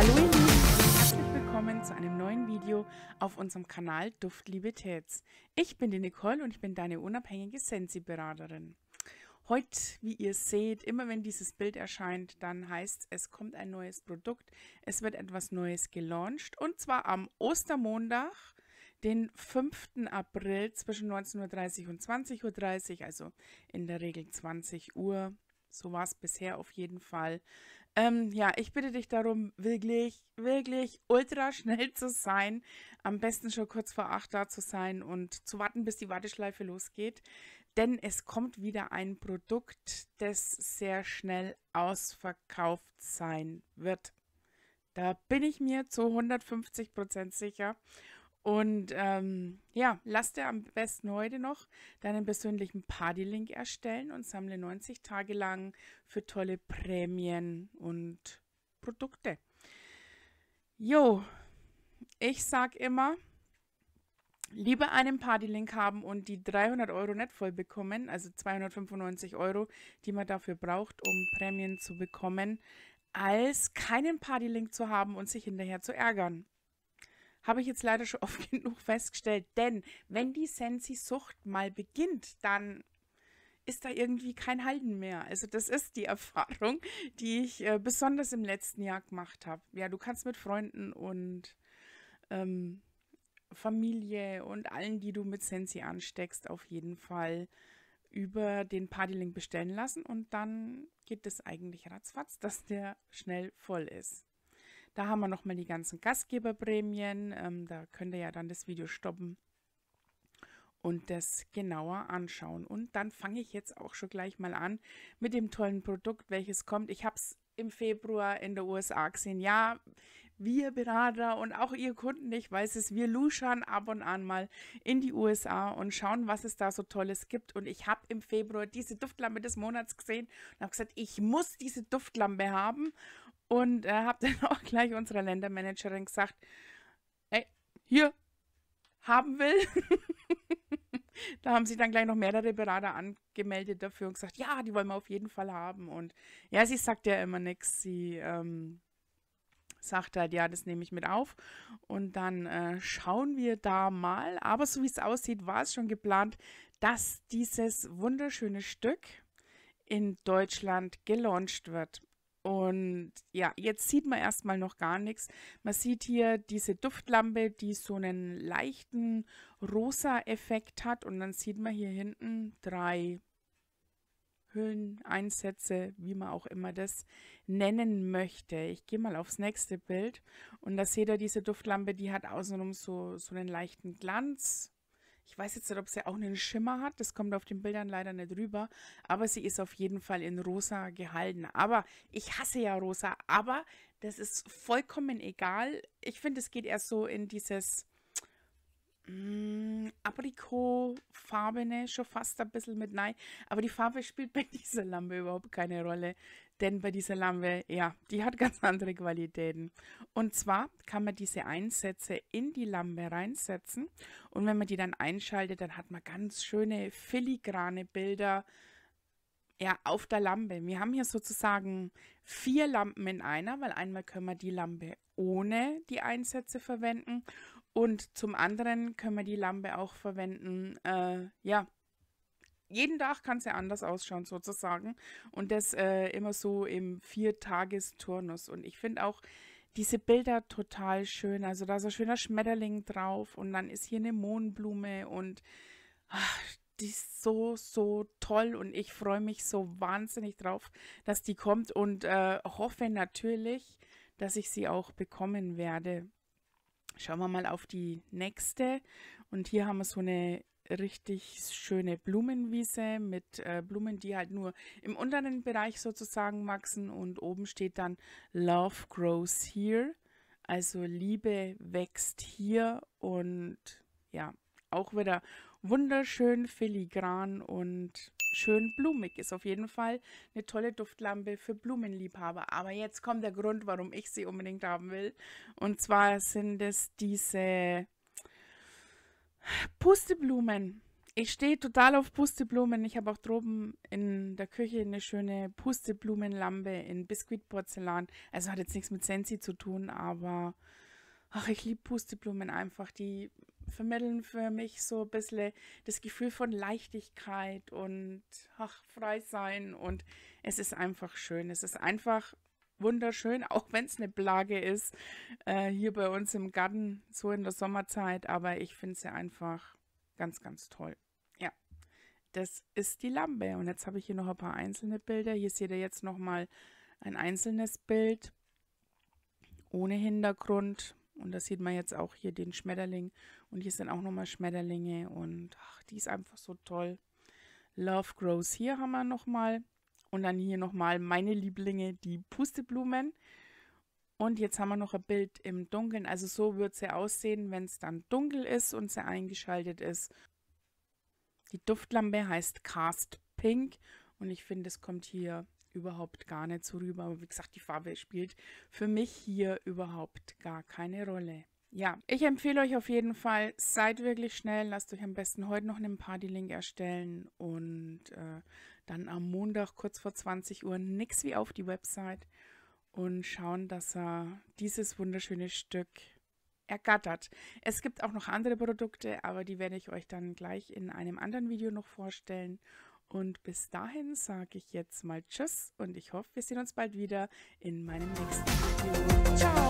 Hallo ihr Lieben, herzlich willkommen zu einem neuen Video auf unserem Kanal Duftliebe Täts. Ich bin die Nicole und ich bin deine unabhängige Sensi-Beraterin. Heute, wie ihr seht, immer wenn dieses Bild erscheint, dann heißt es, es, kommt ein neues Produkt, es wird etwas Neues gelauncht und zwar am Ostermontag, den 5. April zwischen 19.30 Uhr und 20.30 Uhr, also in der Regel 20 Uhr. So war es bisher auf jeden Fall. Ähm, ja, ich bitte dich darum, wirklich, wirklich ultra schnell zu sein. Am besten schon kurz vor acht da zu sein und zu warten, bis die Warteschleife losgeht. Denn es kommt wieder ein Produkt, das sehr schnell ausverkauft sein wird. Da bin ich mir zu 150 Prozent sicher. Und ähm, ja, lass dir am besten heute noch deinen persönlichen Party-Link erstellen und sammle 90 Tage lang für tolle Prämien und Produkte. Jo, ich sag immer, lieber einen Party-Link haben und die 300 Euro nicht voll bekommen, also 295 Euro, die man dafür braucht, um Prämien zu bekommen, als keinen Party-Link zu haben und sich hinterher zu ärgern habe ich jetzt leider schon oft genug festgestellt. Denn wenn die Sensi-Sucht mal beginnt, dann ist da irgendwie kein Halten mehr. Also das ist die Erfahrung, die ich äh, besonders im letzten Jahr gemacht habe. Ja, du kannst mit Freunden und ähm, Familie und allen, die du mit Sensi ansteckst, auf jeden Fall über den Partylink bestellen lassen und dann geht es eigentlich ratzfatz, dass der schnell voll ist. Da haben wir nochmal die ganzen Gastgeberprämien. Ähm, da könnt ihr ja dann das Video stoppen und das genauer anschauen. Und dann fange ich jetzt auch schon gleich mal an mit dem tollen Produkt, welches kommt. Ich habe es im Februar in der USA gesehen. Ja, wir Berater und auch ihr Kunden, ich weiß es, wir luschern ab und an mal in die USA und schauen, was es da so Tolles gibt. Und ich habe im Februar diese Duftlampe des Monats gesehen und habe gesagt, ich muss diese Duftlampe haben. Und äh, habe dann auch gleich unserer Ländermanagerin gesagt, hey, hier, haben will. da haben sich dann gleich noch mehrere Berater angemeldet dafür und gesagt, ja, die wollen wir auf jeden Fall haben. Und ja, sie sagt ja immer nichts. Sie ähm, sagt halt, ja, das nehme ich mit auf. Und dann äh, schauen wir da mal. Aber so wie es aussieht, war es schon geplant, dass dieses wunderschöne Stück in Deutschland gelauncht wird. Und ja, jetzt sieht man erstmal noch gar nichts. Man sieht hier diese Duftlampe, die so einen leichten rosa Effekt hat. Und dann sieht man hier hinten drei Hülleneinsätze, wie man auch immer das nennen möchte. Ich gehe mal aufs nächste Bild. Und da seht ihr diese Duftlampe, die hat außenrum so, so einen leichten Glanz. Ich weiß jetzt nicht, ob sie auch einen Schimmer hat. Das kommt auf den Bildern leider nicht rüber. Aber sie ist auf jeden Fall in rosa gehalten. Aber ich hasse ja rosa. Aber das ist vollkommen egal. Ich finde, es geht erst so in dieses mh, mm, aprikot schon fast ein bisschen mit nein. Aber die Farbe spielt bei dieser Lampe überhaupt keine Rolle. Denn bei dieser Lampe, ja, die hat ganz andere Qualitäten. Und zwar kann man diese Einsätze in die Lampe reinsetzen. Und wenn man die dann einschaltet, dann hat man ganz schöne filigrane Bilder ja, auf der Lampe. Wir haben hier sozusagen vier Lampen in einer, weil einmal können wir die Lampe ohne die Einsätze verwenden und zum anderen können wir die Lampe auch verwenden, äh, ja, jeden Tag kann es ja anders ausschauen, sozusagen. Und das äh, immer so im Viertagesturnus. Und ich finde auch diese Bilder total schön. Also da ist ein schöner Schmetterling drauf und dann ist hier eine Mohnblume und ach, die ist so, so toll und ich freue mich so wahnsinnig drauf, dass die kommt und äh, hoffe natürlich, dass ich sie auch bekommen werde. Schauen wir mal auf die nächste. Und hier haben wir so eine richtig schöne Blumenwiese mit äh, Blumen, die halt nur im unteren Bereich sozusagen wachsen. Und oben steht dann Love grows here. Also Liebe wächst hier und ja, auch wieder wunderschön filigran und schön blumig ist. Auf jeden Fall eine tolle Duftlampe für Blumenliebhaber. Aber jetzt kommt der Grund, warum ich sie unbedingt haben will. Und zwar sind es diese Pusteblumen. Ich stehe total auf Pusteblumen. Ich habe auch droben in der Küche eine schöne Pusteblumenlampe in Biskuitporzellan. Also hat jetzt nichts mit Sensi zu tun, aber ach, ich liebe Pusteblumen einfach. Die vermitteln für mich so ein bisschen das Gefühl von Leichtigkeit und ach, frei sein. Und es ist einfach schön. Es ist einfach wunderschön, auch wenn es eine Plage ist, äh, hier bei uns im Garten, so in der Sommerzeit. Aber ich finde sie einfach ganz, ganz toll. Ja, das ist die Lampe. Und jetzt habe ich hier noch ein paar einzelne Bilder. Hier seht ihr jetzt nochmal ein einzelnes Bild ohne Hintergrund und da sieht man jetzt auch hier den Schmetterling. Und hier sind auch nochmal Schmetterlinge. Und ach, die ist einfach so toll. Love Grows hier haben wir nochmal. Und dann hier nochmal meine Lieblinge, die Pusteblumen. Und jetzt haben wir noch ein Bild im Dunkeln. Also so wird sie aussehen, wenn es dann dunkel ist und sie eingeschaltet ist. Die Duftlampe heißt Cast Pink. Und ich finde, es kommt hier überhaupt gar nicht so rüber. Aber wie gesagt, die Farbe spielt für mich hier überhaupt gar keine Rolle. Ja, ich empfehle euch auf jeden Fall, seid wirklich schnell, lasst euch am besten heute noch einen Party-Link erstellen und äh, dann am Montag kurz vor 20 Uhr nix wie auf die Website und schauen, dass er dieses wunderschöne Stück ergattert. Es gibt auch noch andere Produkte, aber die werde ich euch dann gleich in einem anderen Video noch vorstellen. Und bis dahin sage ich jetzt mal Tschüss und ich hoffe, wir sehen uns bald wieder in meinem nächsten Video. Ciao!